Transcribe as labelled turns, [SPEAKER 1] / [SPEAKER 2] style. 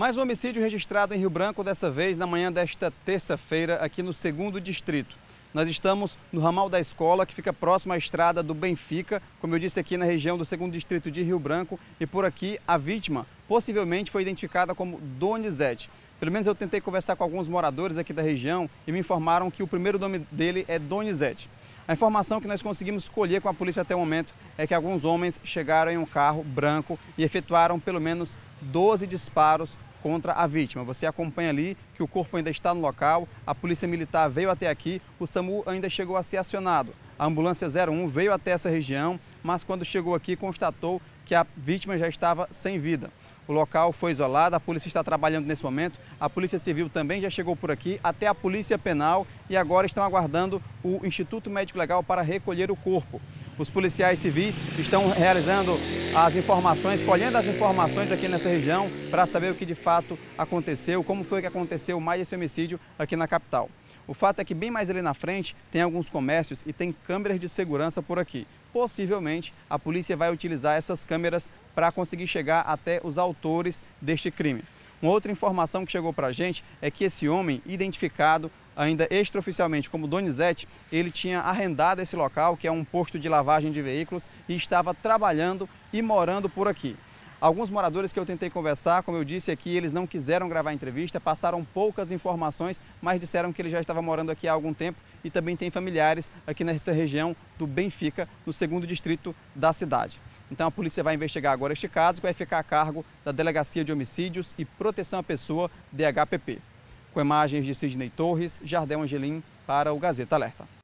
[SPEAKER 1] Mais um homicídio registrado em Rio Branco, dessa vez na manhã desta terça-feira, aqui no segundo distrito. Nós estamos no ramal da escola, que fica próximo à estrada do Benfica, como eu disse aqui na região do segundo distrito de Rio Branco, e por aqui a vítima possivelmente foi identificada como Donizete. Pelo menos eu tentei conversar com alguns moradores aqui da região e me informaram que o primeiro nome dele é Donizete. A informação que nós conseguimos colher com a polícia até o momento é que alguns homens chegaram em um carro branco e efetuaram pelo menos 12 disparos contra a vítima. Você acompanha ali que o corpo ainda está no local, a polícia militar veio até aqui, o SAMU ainda chegou a ser acionado. A ambulância 01 veio até essa região, mas quando chegou aqui constatou que a vítima já estava sem vida. O local foi isolado, a polícia está trabalhando nesse momento, a Polícia Civil também já chegou por aqui, até a Polícia Penal e agora estão aguardando o Instituto Médico Legal para recolher o corpo. Os policiais civis estão realizando as informações, colhendo as informações aqui nessa região para saber o que de fato aconteceu, como foi que aconteceu mais esse homicídio aqui na capital. O fato é que bem mais ali na frente tem alguns comércios e tem câmeras de segurança por aqui. Possivelmente, a polícia vai utilizar essas câmeras para conseguir chegar até os autores deste crime. Uma outra informação que chegou para a gente é que esse homem, identificado ainda extraoficialmente como Donizete, ele tinha arrendado esse local, que é um posto de lavagem de veículos, e estava trabalhando e morando por aqui. Alguns moradores que eu tentei conversar, como eu disse aqui, eles não quiseram gravar a entrevista, passaram poucas informações, mas disseram que ele já estava morando aqui há algum tempo e também tem familiares aqui nessa região do Benfica, no segundo distrito da cidade. Então a polícia vai investigar agora este caso, que vai ficar a cargo da Delegacia de Homicídios e Proteção à Pessoa, DHPP. Com imagens de Sidney Torres, Jardel Angelim para o Gazeta Alerta.